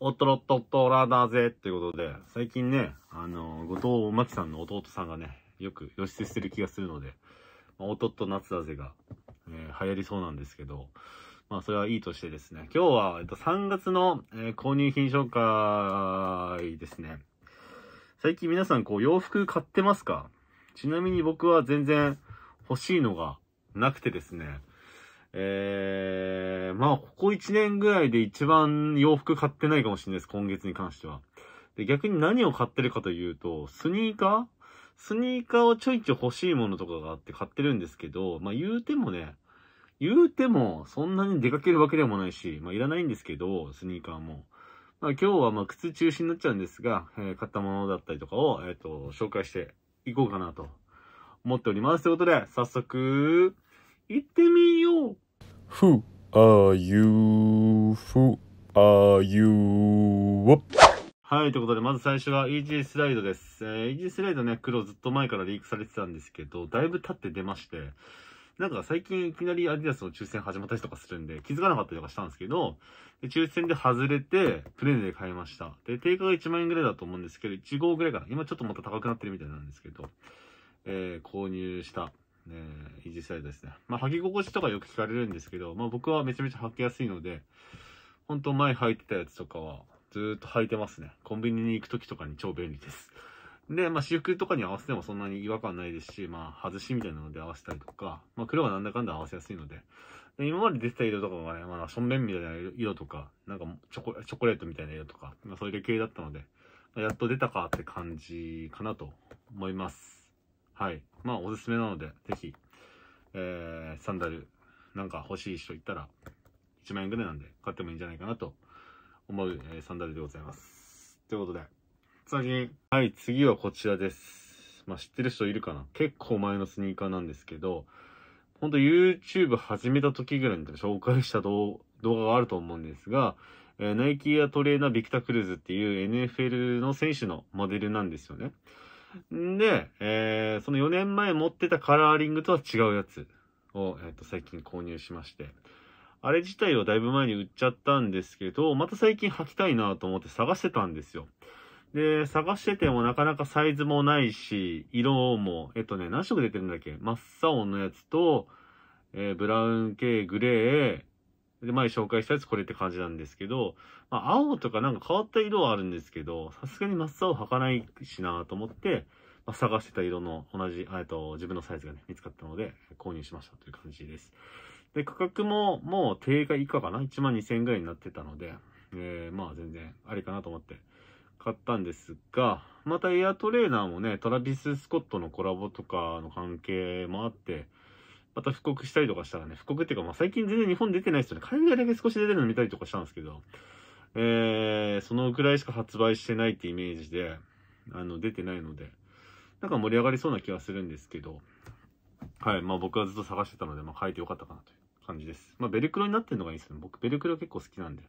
おとろっとっとらだぜってことで、最近ね、あの、後藤真希さんの弟さんがね、よく露出してる気がするので、まあ、おとっと夏だぜが、えー、流行りそうなんですけど、まあそれはいいとしてですね、今日は、えっと、3月の、えー、購入品紹介ですね。最近皆さんこう洋服買ってますかちなみに僕は全然欲しいのがなくてですね、えー、まあ、ここ1年ぐらいで一番洋服買ってないかもしれないです、今月に関しては。で、逆に何を買ってるかというと、スニーカースニーカーをちょいちょい欲しいものとかがあって買ってるんですけど、まあ言うてもね、言うてもそんなに出かけるわけでもないし、まあいらないんですけど、スニーカーも。まあ今日はまあ靴中心になっちゃうんですが、えー、買ったものだったりとかを、えっ、ー、と、紹介していこうかなと思っております。ということで、早速、行ってみよう Who are you? Who are you? はい、ということで、まず最初はイージースライドです。えー、イージースライドね、黒ずっと前からリークされてたんですけど、だいぶ経って出まして、なんか最近いきなりアディダスの抽選始まったりとかするんで、気づかなかったりとかしたんですけど、抽選で外れて、プレゼンで買いました。で、定価が1万円ぐらいだと思うんですけど、1号ぐらいかな。今ちょっとまた高くなってるみたいなんですけど、えー、購入したね、維持れたですね。まあ、履き心地とかよく聞かれるんですけど、まあ、僕はめちゃめちゃ履きやすいので、ほんと前履いてたやつとかは、ずっと履いてますね。コンビニに行く時とかに超便利です。で、まあ、私服とかに合わせてもそんなに違和感ないですし、まあ、外しみたいなので合わせたりとか、まあ、黒はなんだかんだ合わせやすいので、で今まで出てた色とかはね、まあ、正面みたいな色とか、なんかチョコ、チョコレートみたいな色とか、まあ、そういう系だったので、まあ、やっと出たかって感じかなと思います。はい。まあ、おすすめなので、ぜひ、えー、サンダル、なんか欲しい人いたら、1万円ぐらいなんで、買ってもいいんじゃないかなと思う、えー、サンダルでございます。ということで、次、はい、次はこちらです。まあ、知ってる人いるかな結構前のスニーカーなんですけど、ほんと YouTube 始めた時ぐらいに紹介した動画があると思うんですが、えー、ナイキやトレーナービクタクルーズっていう NFL の選手のモデルなんですよね。んで、えー、その4年前持ってたカラーリングとは違うやつを、えっ、ー、と、最近購入しまして、あれ自体をだいぶ前に売っちゃったんですけど、また最近履きたいなと思って探してたんですよ。で、探しててもなかなかサイズもないし、色も、えっとね、何色出てるんだっけ真っ青のやつと、えー、ブラウン系、グレー、で、前紹介したやつこれって感じなんですけど、まあ、青とかなんか変わった色はあるんですけど、さすがに真っ青履かないしなと思って、まあ、探してた色の同じ、えっと、自分のサイズがね、見つかったので、購入しましたという感じです。で、価格ももう定価以下かな ?1 万2000円ぐらいになってたので、えー、まあ全然ありかなと思って買ったんですが、またエアトレーナーもね、トラビス・スコットのコラボとかの関係もあって、また復刻したりとかしたらね、復刻っていうか、まあ最近全然日本出てないですよね。海外だけ少し出てるの見たりとかしたんですけど、えー、そのくらいしか発売してないってイメージで、あの、出てないので、なんか盛り上がりそうな気はするんですけど、はい、まあ僕はずっと探してたので、まあ書いてよかったかなという感じです。まあベルクロになってるのがいいですね。僕ベルクロ結構好きなんで。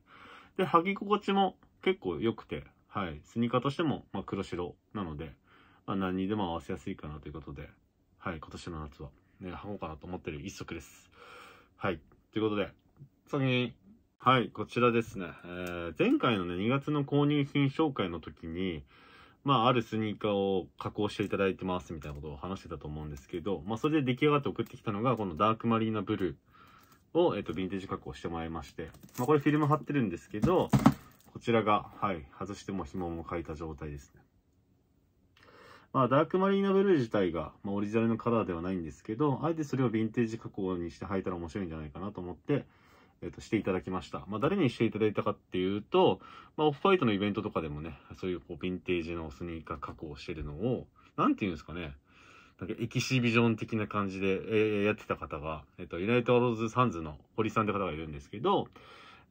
で、履き心地も結構良くて、はい、スニーカーとしても、まあ黒白なので、まあ何にでも合わせやすいかなということで、はい、今年の夏は。ね、履こうかなと思ってる一足です。はい。ということで、次、はい、こちらですね。えー、前回のね、2月の購入品紹介の時に、まあ、あるスニーカーを加工していただいてますみたいなことを話してたと思うんですけど、まあ、それで出来上がって送ってきたのが、このダークマリーナブルーを、えっ、ー、と、ヴィンテージ加工してもらいまして、まあ、これフィルム貼ってるんですけど、こちらが、はい、外しても紐も書いた状態ですね。まあ、ダークマリーナブルー自体が、まあ、オリジナルのカラーではないんですけど、あえてそれをヴィンテージ加工にして履いたら面白いんじゃないかなと思って、えっ、と、していただきました。まあ、誰にしていただいたかっていうと、まあ、オフファイトのイベントとかでもね、そういうこう、ヴィンテージのスニーカー加工をしてるのを、なんて言うんですかね、なんかエキシビジョン的な感じで、えー、やってた方が、えっ、と、ユナイトアローズサンズの堀さんって方がいるんですけど、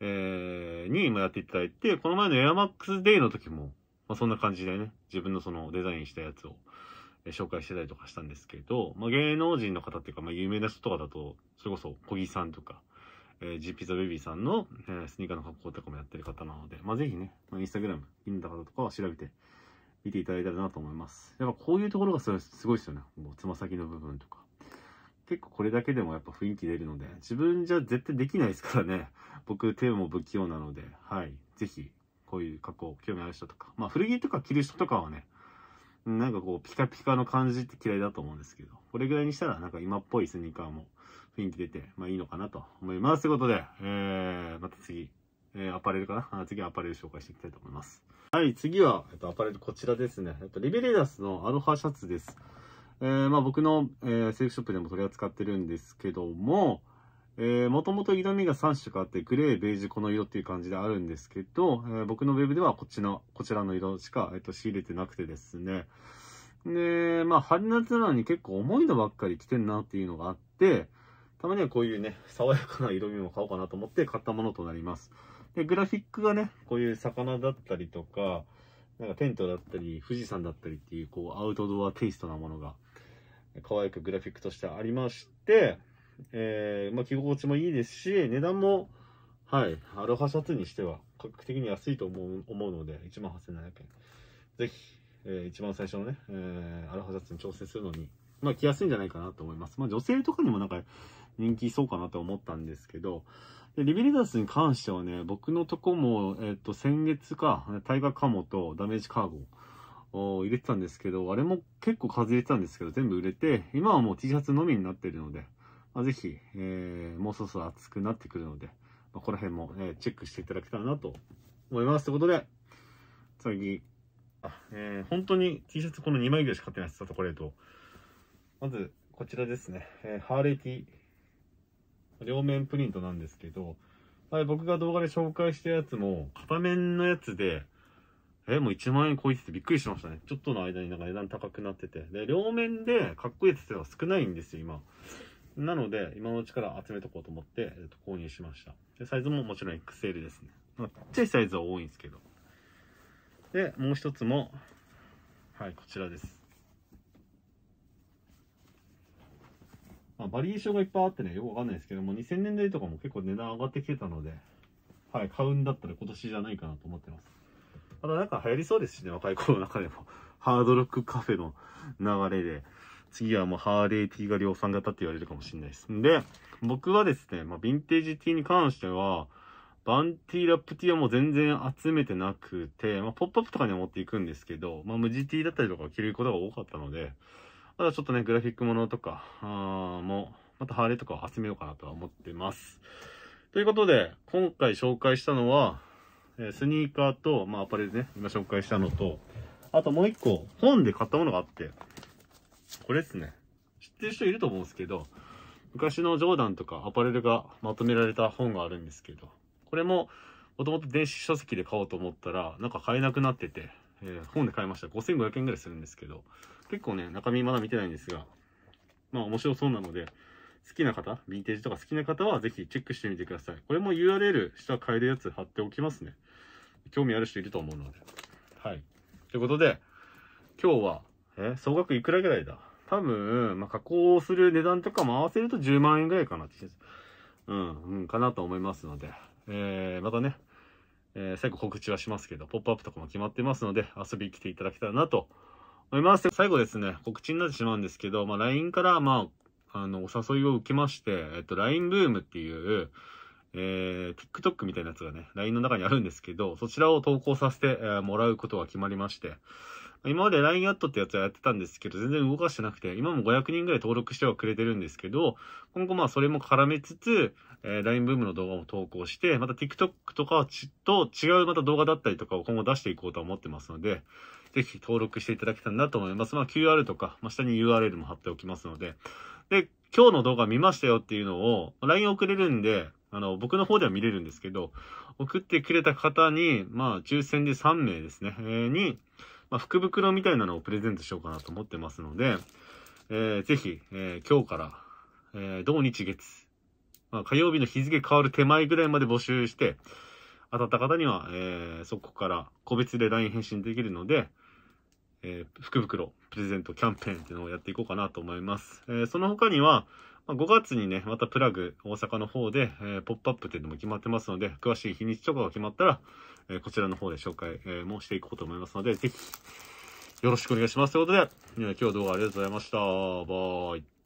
えー、に今やっていただいて、この前のエアマックスデイの時も、まあ、そんな感じでね、自分のそのデザインしたやつを、え紹介してたりとかしたんですけど、まあ、芸能人の方っていうか、まあ、有名な人とかだと、それこそ小木さんとか、えー、ピ p ザベビーさんの、えー、スニーカーの格好とかもやってる方なので、まあ、ぜひね、まあ、インスタグラム、インタ方とかは調べて、見ていただいたらなと思います。やっぱこういうところがすごいですよね。もうつま先の部分とか。結構これだけでもやっぱ雰囲気出るので、自分じゃ絶対できないですからね。僕手も不器用なので、はい。ぜひこういう格好、興味ある人とか。まあ、古着とか着る人とかはね、なんかこう、ピカピカの感じって嫌いだと思うんですけど、これぐらいにしたら、なんか今っぽいスニーカーも雰囲気出て、まあいいのかなと思います。ということで、えー、また次、えー、アパレルかな次はアパレル紹介していきたいと思います。はい、次は、えっと、アパレルこちらですね。えっと、リベレダスのアロハシャツです。えー、まあ僕の、えー、セーフショップでも取り扱ってるんですけども、えもともと色味が3色あって、グレー、ベージュ、この色っていう感じであるんですけど、えー、僕のウェブではこっちの、こちらの色しか、えっ、ー、と、仕入れてなくてですね。で、まあ、春夏なのに結構重いのばっかり着てんなっていうのがあって、たまにはこういうね、爽やかな色味も買おうかなと思って買ったものとなります。で、グラフィックがね、こういう魚だったりとか、なんかテントだったり、富士山だったりっていう、こう、アウトドアテイストなものが、可愛くグラフィックとしてありまして、えー、まあ、着心地もいいですし、値段も、はい、アロハシャツにしては、価格的に安いと思う思うので、1万8700円。ぜひ、えー、一番最初のね、えー、アロハシャツに挑戦するのに、まあ、着やすいんじゃないかなと思います。まあ、女性とかにもなんか人気そうかなと思ったんですけど、でリビリダスに関してはね、僕のとこも、えっ、ー、と、先月か、タイガーカモとダメージカーゴを入れてたんですけど、あれも結構数入れてたんですけど、全部売れて、今はもう T シャツのみになってるので、まあ、ぜひ、えー、もうそろそろ暑くなってくるので、まあ、この辺も、えー、チェックしていただけたらなと思います。ということで、次、あえー、本当に T シャツこの2枚ぐらいしか買ってないです。チョコレート。まず、こちらですね。えー、ハーレキ。両面プリントなんですけど、はい、僕が動画で紹介したやつも、片面のやつで、え、もう1万円超えててびっくりしましたね。ちょっとの間になんか値段高くなってて。で、両面でかっこいいやつでは少ないんですよ、今。なので、今のうちから集めとこうと思って、えっと、購入しました。で、サイズももちろん XL ですね。まあ、ちっちゃいサイズは多いんですけど。で、もう一つも、はい、こちらです。まあ、バリエーションがいっぱいあってね、よくわかんないですけども、2000年代とかも結構値段上がってきてたので、はい、買うんだったら今年じゃないかなと思ってます。ただなんか流行りそうですしね、若い頃の中でも。ハードロックカフェの流れで。次はもうハーレー T が量産型って言われるかもしれないです。んで、僕はですね、まあ、ヴィンテージ T に関しては、バンティーラップ T はもう全然集めてなくて、まあ、ポップアップとかには持っていくんですけど、まあ、無地 T だったりとか着ることが多かったので、まだちょっとね、グラフィックものとか、あもう、またハーレーとかを集めようかなとは思ってます。ということで、今回紹介したのは、えスニーカーと、まあ、アパレルね、今紹介したのと、あともう一個、本で買ったものがあって、これですね。知ってる人いると思うんですけど、昔のジョーダンとかアパレルがまとめられた本があるんですけど、これも、もともと電子書籍で買おうと思ったら、なんか買えなくなってて、えー、本で買いました。5500円ぐらいするんですけど、結構ね、中身まだ見てないんですが、まあ面白そうなので、好きな方、ヴィンテージとか好きな方はぜひチェックしてみてください。これも URL 下買えるやつ貼っておきますね。興味ある人いると思うので。はい。ということで、今日はえ、総額いくらぐらいだ多分、まあ、加工する値段とかも合わせると10万円ぐらいかなって。うん、うん、かなと思いますので、えー、またね、えー、最後告知はしますけど、ポップアップとかも決まってますので、遊びに来ていただけたらなと思います。最後ですね、告知になってしまうんですけど、まあ、LINE から、まあ、あの、お誘いを受けまして、えっと、LINE ブームっていう、えー、TikTok みたいなやつがね、LINE の中にあるんですけど、そちらを投稿させてもらうことが決まりまして、今まで LINE アットってやつはやってたんですけど、全然動かしてなくて、今も500人ぐらい登録してはくれてるんですけど、今後まあそれも絡めつつ、えー、LINE ブームの動画も投稿して、また TikTok とかちと違うまた動画だったりとかを今後出していこうと思ってますので、ぜひ登録していただけたらなと思います。まあ QR とか、まあ、下に URL も貼っておきますので、で、今日の動画見ましたよっていうのを、LINE 送れるんで、あの、僕の方では見れるんですけど、送ってくれた方に、まあ、抽選で3名ですね、えー、に、まあ、福袋みたいなのをプレゼントしようかなと思ってますので、えー、ぜひ、えー、今日から、えー、土日月、まあ、火曜日の日付変わる手前ぐらいまで募集して、当たった方には、えー、そこから個別で LINE 返信できるので、えー、福袋プレゼントキャンペーンっていうのをやっていこうかなと思います。えー、その他には、5月にね、またプラグ大阪の方で、えー、ポップアップっていうのも決まってますので、詳しい日にちとかが決まったら、えー、こちらの方で紹介、えー、もしていこうと思いますので、ぜひ、よろしくお願いします。ということで、今日は動画ありがとうございました。バイ。